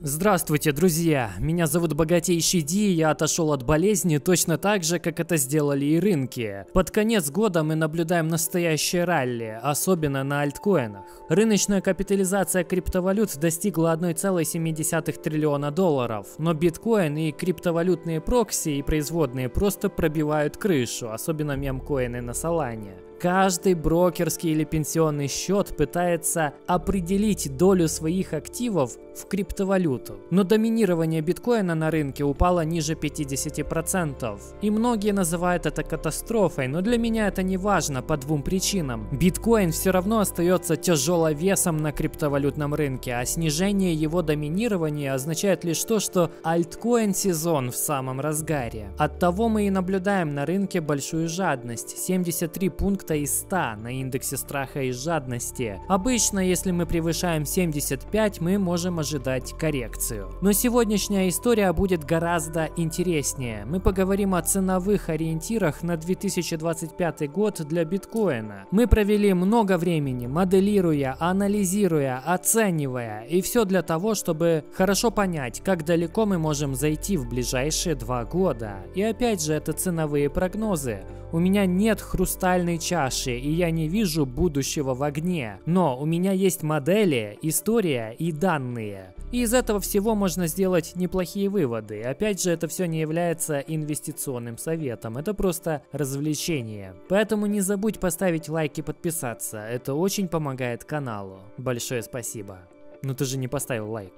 Здравствуйте, друзья! Меня зовут Богатейший Ди, и я отошел от болезни точно так же, как это сделали и рынки. Под конец года мы наблюдаем настоящее ралли, особенно на альткоинах. Рыночная капитализация криптовалют достигла 1,7 триллиона долларов, но биткоин и криптовалютные прокси и производные просто пробивают крышу, особенно мемкоины на Солане. Каждый брокерский или пенсионный счет пытается определить долю своих активов в криптовалюту. Но доминирование биткоина на рынке упало ниже 50%. И многие называют это катастрофой, но для меня это не важно по двум причинам. Биткоин все равно остается тяжеловесом на криптовалютном рынке, а снижение его доминирования означает лишь то, что альткоин сезон в самом разгаре. От того мы и наблюдаем на рынке большую жадность. 73 пункта 90 из 100 на индексе страха и жадности. Обычно, если мы превышаем 75, мы можем ожидать коррекцию. Но сегодняшняя история будет гораздо интереснее. Мы поговорим о ценовых ориентирах на 2025 год для биткоина. Мы провели много времени, моделируя, анализируя, оценивая, и все для того, чтобы хорошо понять, как далеко мы можем зайти в ближайшие два года. И опять же, это ценовые прогнозы. У меня нет хрустальной чаши чаши, и я не вижу будущего в огне. Но у меня есть модели, история и данные. И из этого всего можно сделать неплохие выводы. Опять же, это все не является инвестиционным советом, это просто развлечение. Поэтому не забудь поставить лайк и подписаться, это очень помогает каналу. Большое спасибо. Но ну ты же не поставил лайк.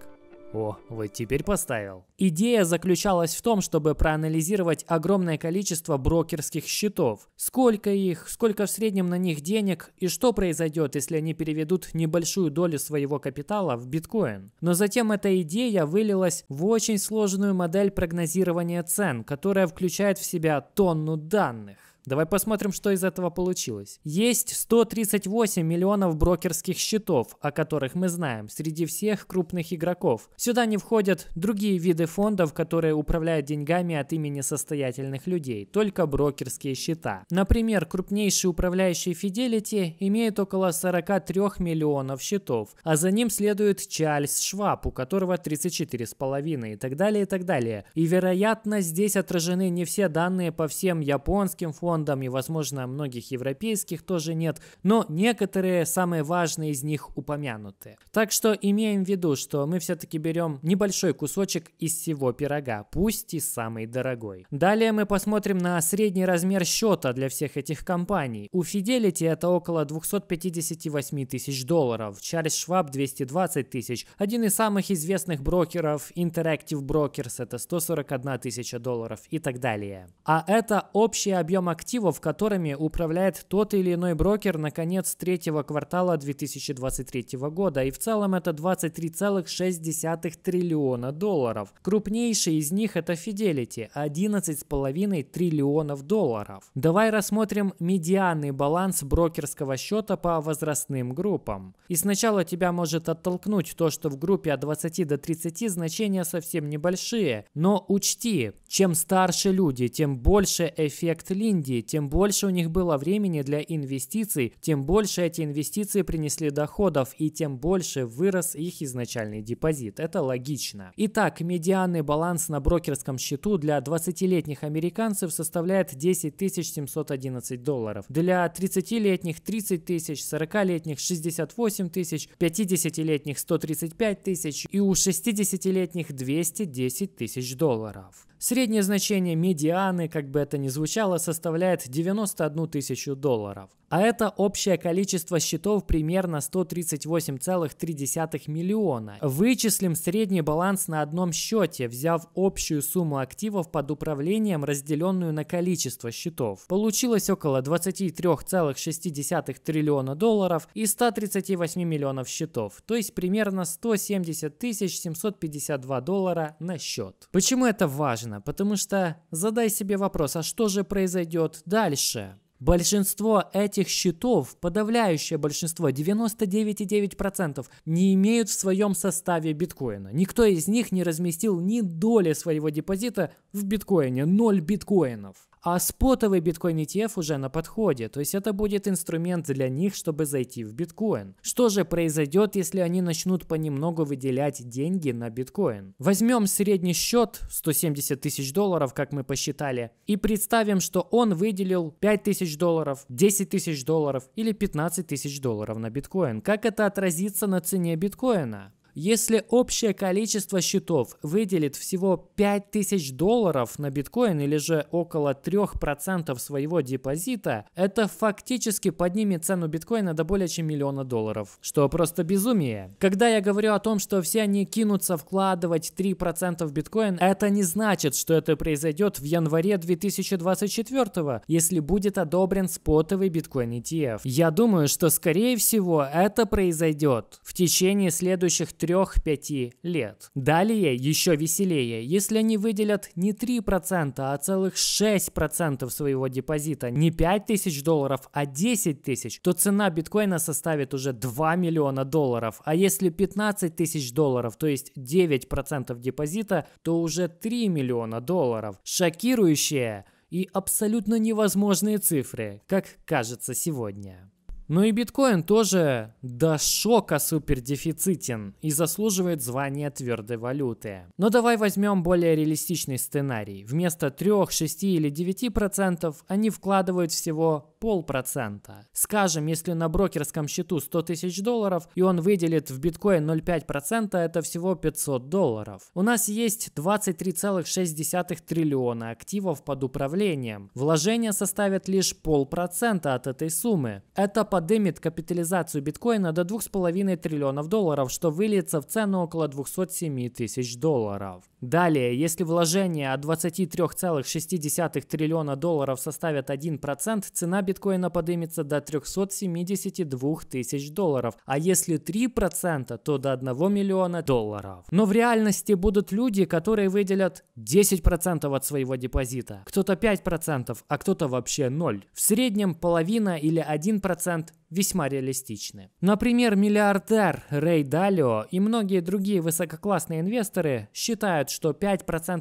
О, вот теперь поставил. Идея заключалась в том, чтобы проанализировать огромное количество брокерских счетов. Сколько их, сколько в среднем на них денег и что произойдет, если они переведут небольшую долю своего капитала в биткоин. Но затем эта идея вылилась в очень сложную модель прогнозирования цен, которая включает в себя тонну данных. Давай посмотрим, что из этого получилось. Есть 138 миллионов брокерских счетов, о которых мы знаем, среди всех крупных игроков. Сюда не входят другие виды фондов, которые управляют деньгами от имени состоятельных людей, только брокерские счета. Например, крупнейший управляющий Fidelity имеет около 43 миллионов счетов, а за ним следует Чарльз Шваб, у которого 34,5 и так далее, и так далее. И вероятно здесь отражены не все данные по всем японским фондам, Таиландом и, возможно, многих европейских тоже нет, но некоторые самые важные из них упомянуты. Так что имеем в виду, что мы все-таки берем небольшой кусочек из всего пирога, пусть и самый дорогой. Далее мы посмотрим на средний размер счета для всех этих компаний. У Fidelity это около 258 тысяч долларов, Чарльз Шваб 220 тысяч, один из самых известных брокеров Interactive Brokers это 141 тысяча долларов и так далее. А это общий объем активов активов, которыми управляет тот или иной брокер на конец третьего квартала 2023 года, и в целом это 23,6 триллиона долларов. Крупнейший из них это Fidelity – 11,5 триллионов долларов. Давай рассмотрим медианный баланс брокерского счета по возрастным группам. И сначала тебя может оттолкнуть то, что в группе от 20 до 30 значения совсем небольшие, но учти, чем старше люди, тем больше эффект Линди Индии. Тем больше у них было времени для инвестиций, тем больше эти инвестиции принесли доходов и тем больше вырос их изначальный депозит. Это логично. Итак, медианный баланс на брокерском счету для 20-летних американцев составляет 10 711 долларов. Для 30-летних 30 тысяч, 40-летних 68 тысяч, 50-летних 135 тысяч и у 60-летних 210 тысяч долларов. Среднее значение медианы, как бы это ни звучало, составляет 91 тысячу долларов. А это общее количество счетов примерно 138,3 миллиона. Вычислим средний баланс на одном счете, взяв общую сумму активов под управлением, разделенную на количество счетов. Получилось около 23,6 триллиона долларов и 138 миллионов счетов, то есть примерно 170 752 доллара на счет. Почему это важно? важно, потому что задай себе вопрос, а что же произойдет дальше? Большинство этих счетов, подавляющее большинство, 99,9%, не имеют в своем составе биткоина. Никто из них не разместил ни доли своего депозита в биткоине, 0 биткоинов. А спотовый биткоин ETF уже на подходе, то есть это будет инструмент для них, чтобы зайти в биткоин. Что же произойдет, если они начнут понемногу выделять деньги на биткоин? Возьмем средний счет 170 тысяч долларов, как мы посчитали, и представим, что он выделил 5 тысяч долларов, 10 тысяч долларов или 15 тысяч долларов на биткоин. Как это отразится на цене биткоина? Если общее количество счетов выделит всего 5000 долларов на биткоин или же около 3% своего депозита, это фактически поднимет цену биткоина до более чем миллиона долларов, что просто безумие. Когда я говорю о том, что все они кинутся вкладывать 3% в биткоин, это не значит, что это произойдет в январе 2024, если будет одобрен спотовый биткоин ETF. Я думаю, что скорее всего это произойдет в течение следующих 3-5 лет. Далее еще веселее, если они выделят не 3%, а целых 6% своего депозита, не 5 тысяч долларов, а 10 тысяч, то цена биткоина составит уже 2 миллиона долларов. А если 15 тысяч долларов, то есть 9% депозита, то уже 3 миллиона долларов. Шокирующее и абсолютно невозможные цифры, как кажется сегодня. Ну и биткоин тоже до шока супердефицитен и заслуживает звания твердой валюты. Но давай возьмем более реалистичный сценарий. Вместо 3, 6 или 9% они вкладывают всего полпроцента. Скажем, если на брокерском счету 100 тысяч долларов и он выделит в биткоин 0,5%, это всего 500 долларов. У нас есть 23,6 триллиона активов под управлением. Вложение составит лишь полпроцента от этой суммы. Это подымет капитализацию биткоина до 2,5 триллионов долларов, что выльется в цену около 207 тысяч долларов. Далее, если вложения от 23,6 триллиона долларов составят 1%, цена биткоина поднимется до 372 тысяч долларов, а если 3%, то до 1 миллиона долларов. Но в реальности будут люди, которые выделят 10% от своего депозита, кто-то 5%, а кто-то вообще 0. В среднем половина или 1% весьма реалистичны. Например, миллиардер Рэй Далио и многие другие высококлассные инвесторы считают, говорят, что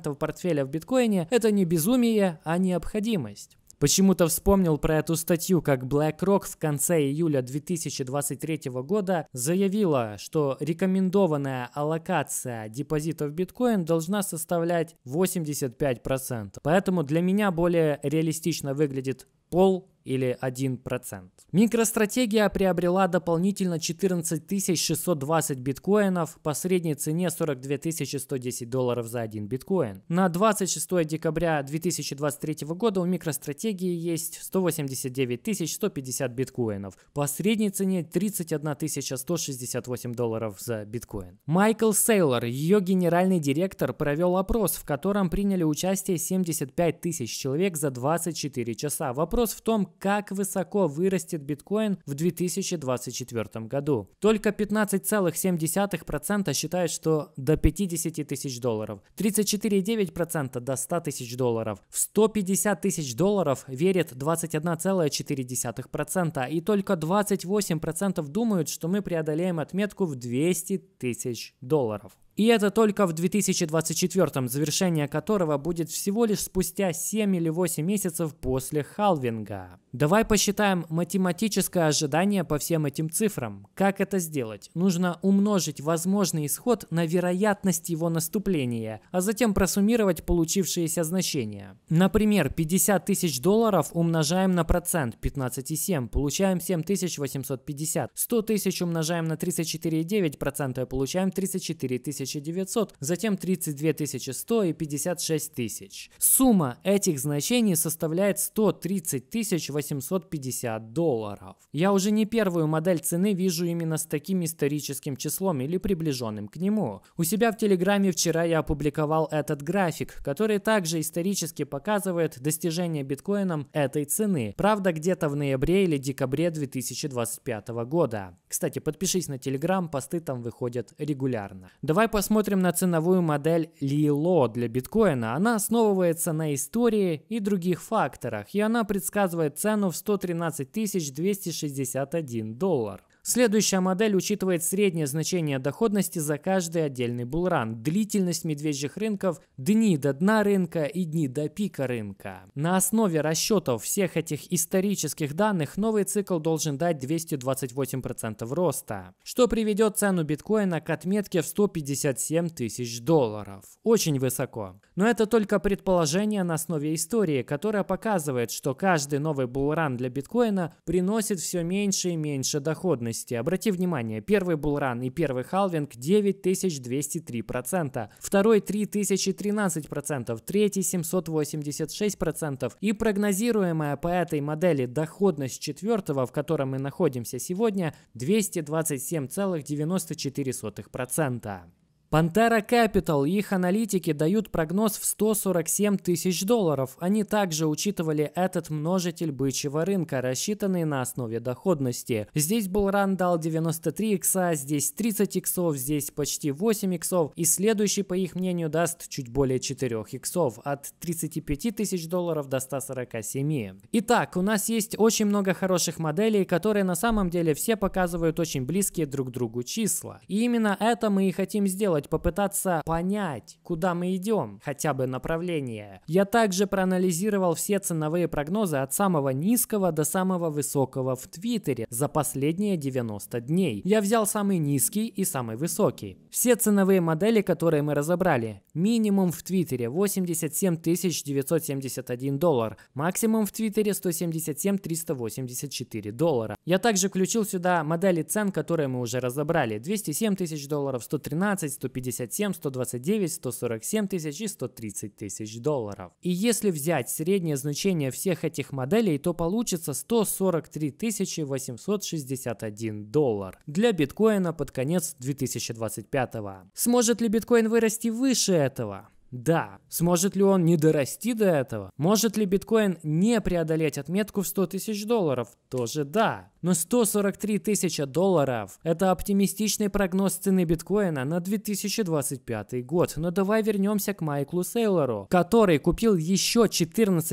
5% портфеля в биткоине – это не безумие, а необходимость. Почему-то вспомнил про эту статью, как BlackRock в конце июля 2023 года заявила, что рекомендованная аллокация депозитов биткоин должна составлять 85%. Поэтому для меня более реалистично выглядит пол или 1%. Микростратегия приобрела дополнительно 14 620 биткоинов по средней цене 42 110 долларов за один биткоин. На 26 декабря 2023 года у микростратегии есть 189 150 биткоинов по средней цене 31 168 долларов за биткоин. Майкл Сейлор, ее генеральный директор, провел опрос, в котором приняли участие 75 тысяч человек за 24 часа. Вопрос Вопрос в том, как высоко вырастет биткоин в 2024 году. Только 15,7% считают, что до 50 тысяч долларов, 34,9% до 100 тысяч долларов, в 150 тысяч долларов верит 21,4% и только 28% думают, что мы преодолеем отметку в 200 тысяч долларов. И это только в 2024, завершение которого будет всего лишь спустя 7 или 8 месяцев после халвинга. Давай посчитаем математическое ожидание по всем этим цифрам. Как это сделать? Нужно умножить возможный исход на вероятность его наступления, а затем просуммировать получившиеся значения. Например, 50 тысяч долларов умножаем на процент 15,7, получаем 7850. 100 тысяч умножаем на 34,9%, получаем 34 тысячи 1900, затем 32 100 и 56 тысяч. Сумма этих значений составляет 130 850 долларов. Я уже не первую модель цены вижу именно с таким историческим числом или приближенным к нему. У себя в Телеграме вчера я опубликовал этот график, который также исторически показывает достижение биткоином этой цены. Правда, где-то в ноябре или декабре 2025 года. Кстати, подпишись на Телеграм, посты там выходят регулярно. Давай посмотрим на ценовую модель Лило для биткоина, она основывается на истории и других факторах, и она предсказывает цену в 113 261 доллар. Следующая модель учитывает среднее значение доходности за каждый отдельный булран, длительность медвежьих рынков, дни до дна рынка и дни до пика рынка. На основе расчетов всех этих исторических данных новый цикл должен дать 228% роста, что приведет цену биткоина к отметке в 157 тысяч долларов. Очень высоко. Но это только предположение на основе истории, которая показывает, что каждый новый булран для биткоина приносит все меньше и меньше доходности доходности. Обрати внимание, первый булран и первый халвинг 9203%, второй 3013%, третий 786% и прогнозируемая по этой модели доходность четвертого, в котором мы находимся сегодня, 227,94%. Пантера Capital и их аналитики дают прогноз в 147 тысяч долларов. Они также учитывали этот множитель бычьего рынка, рассчитанный на основе доходности. Здесь был Рандал 93 икса, здесь 30 иксов, здесь почти 8 иксов, и следующий, по их мнению, даст чуть более 4 иксов, от 35 тысяч долларов до 147. Итак, у нас есть очень много хороших моделей, которые на самом деле все показывают очень близкие друг другу числа. И именно это мы и хотим сделать сделать, попытаться понять, куда мы идем, хотя бы направление. Я также проанализировал все ценовые прогнозы от самого низкого до самого высокого в Твиттере за последние 90 дней. Я взял самый низкий и самый высокий. Все ценовые модели, которые мы разобрали. Минимум в Твиттере 87 971 доллар. Максимум в Твиттере 177 384 доллара. Я также включил сюда модели цен, которые мы уже разобрали. 207 тысяч долларов, 113, 000, 157, 129, 147 тысяч и 130 тысяч долларов. И если взять среднее значение всех этих моделей, то получится 143 861 доллар для биткоина под конец 2025. Сможет ли биткоин вырасти выше этого? Да. Сможет ли он не дорасти до этого? Может ли биткоин не преодолеть отметку в 100 тысяч долларов? Тоже да. Но 143 тысяча долларов – это оптимистичный прогноз цены биткоина на 2025 год. Но давай вернемся к Майклу Сейлору, который купил еще 14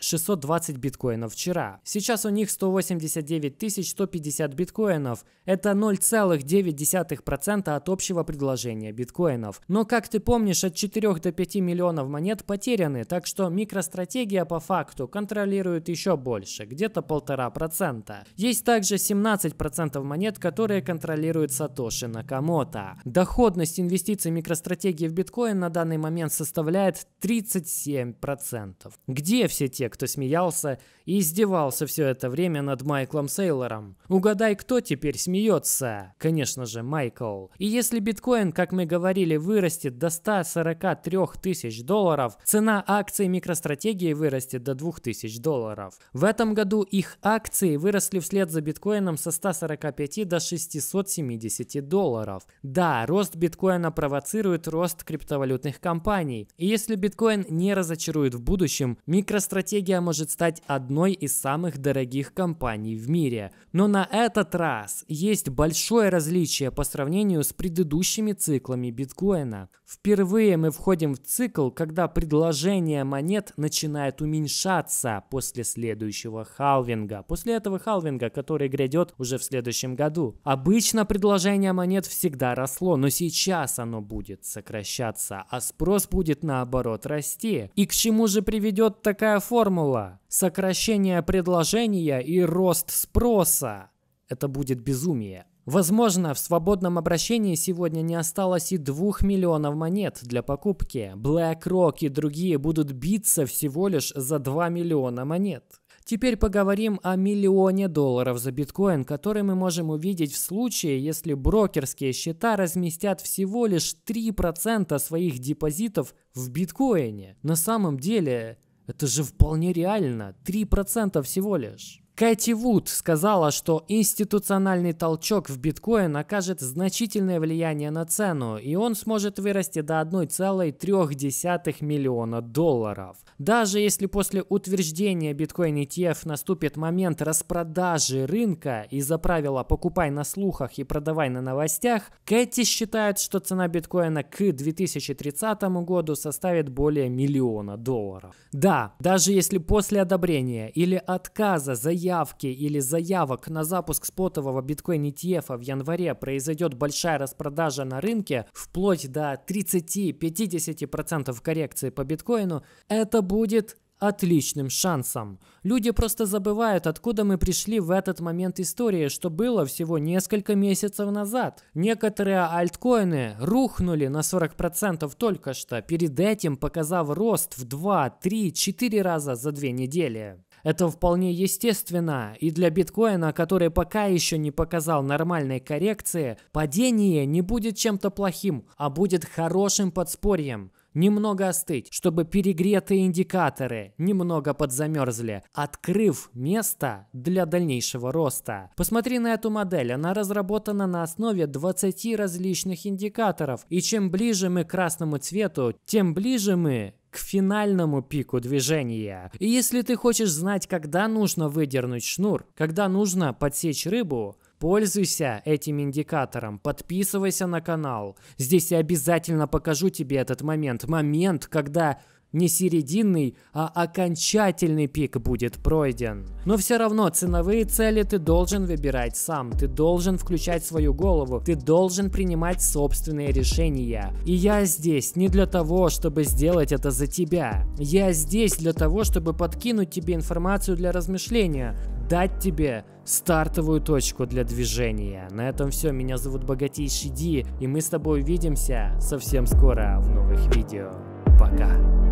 620 биткоинов вчера. Сейчас у них 189 150 биткоинов. Это 0,9% от общего предложения биткоинов. Но, как ты помнишь, от 4 до 5 миллионов монет потеряны, так что микростратегия по факту контролирует еще больше, где-то 1,5%. Есть есть также 17% монет, которые контролирует Сатоши Накамото. Доходность инвестиций микростратегии в биткоин на данный момент составляет 37%. Где все те, кто смеялся и издевался все это время над Майклом Сейлором? Угадай, кто теперь смеется? Конечно же, Майкл. И если биткоин, как мы говорили, вырастет до 143 тысяч долларов, цена акций микростратегии вырастет до 2000 долларов. В этом году их акции выросли вслед вслед за биткоином со 145 до 670 долларов. Да, рост биткоина провоцирует рост криптовалютных компаний. И если биткоин не разочарует в будущем, микростратегия может стать одной из самых дорогих компаний в мире. Но на этот раз есть большое различие по сравнению с предыдущими циклами биткоина. Впервые мы входим в цикл, когда предложение монет начинает уменьшаться после следующего халвинга. После этого халвинга, который грядет уже в следующем году. Обычно предложение монет всегда росло, но сейчас оно будет сокращаться, а спрос будет наоборот расти. И к чему же приведет такая формула? Сокращение предложения и рост спроса. Это будет безумие. Возможно, в свободном обращении сегодня не осталось и двух миллионов монет для покупки. BlackRock и другие будут биться всего лишь за 2 миллиона монет. Теперь поговорим о миллионе долларов за биткоин, который мы можем увидеть в случае, если брокерские счета разместят всего лишь 3% своих депозитов в биткоине. На самом деле, это же вполне реально, 3% всего лишь. Кэти Вуд сказала, что институциональный толчок в биткоин окажет значительное влияние на цену, и он сможет вырасти до 1,3 миллиона долларов. Даже если после утверждения биткоин ETF наступит момент распродажи рынка из-за правила «покупай на слухах и продавай на новостях», Кэти считает, что цена биткоина к 2030 году составит более миллиона долларов. Да, даже если после одобрения или отказа за заявки или заявок на запуск спотового биткоин ETF в январе произойдет большая распродажа на рынке, вплоть до 30-50% коррекции по биткоину, это будет отличным шансом. Люди просто забывают, откуда мы пришли в этот момент истории, что было всего несколько месяцев назад. Некоторые альткоины рухнули на 40% только что, перед этим показав рост в 2, 3, 4 раза за две недели. Это вполне естественно, и для биткоина, который пока еще не показал нормальной коррекции, падение не будет чем-то плохим, а будет хорошим подспорьем немного остыть, чтобы перегретые индикаторы немного подзамерзли, открыв место для дальнейшего роста. Посмотри на эту модель, она разработана на основе 20 различных индикаторов, и чем ближе мы к красному цвету, тем ближе мы к финальному пику движения. И если ты хочешь знать, когда нужно выдернуть шнур, когда нужно подсечь рыбу, Пользуйся этим индикатором, подписывайся на канал. Здесь я обязательно покажу тебе этот момент. Момент, когда не серединный, а окончательный пик будет пройден. Но все равно ценовые цели ты должен выбирать сам, ты должен включать свою голову, ты должен принимать собственные решения. И я здесь не для того, чтобы сделать это за тебя. Я здесь для того, чтобы подкинуть тебе информацию для размышления, дать тебе стартовую точку для движения. На этом все, меня зовут Богатейший Ди, и мы с тобой увидимся совсем скоро в новых видео. Пока.